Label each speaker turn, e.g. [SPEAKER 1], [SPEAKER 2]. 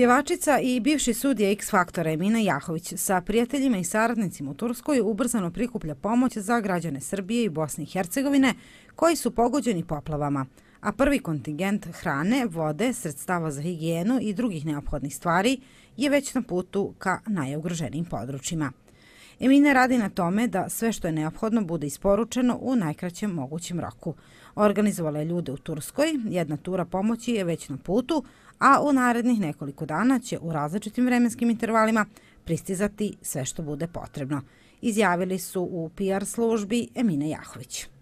[SPEAKER 1] Pjevačica i bivši sudija X Faktora Emina Jahović sa prijateljima i saradnicima u Turskoj ubrzano prikuplja pomoć za građane Srbije i Bosne i Hercegovine koji su pogođeni poplavama, a prvi kontingent hrane, vode, sredstava za higijenu i drugih neophodnih stvari je već na putu ka najogroženim područjima. Emina radi na tome da sve što je neophodno bude isporučeno u najkraćem mogućem roku. Organizovala je ljude u Turskoj, jedna tura pomoći je već na putu, a u narednih nekoliko dana će u različitim vremenskim intervalima pristizati sve što bude potrebno. Izjavili su u PR službi Emine Jahović.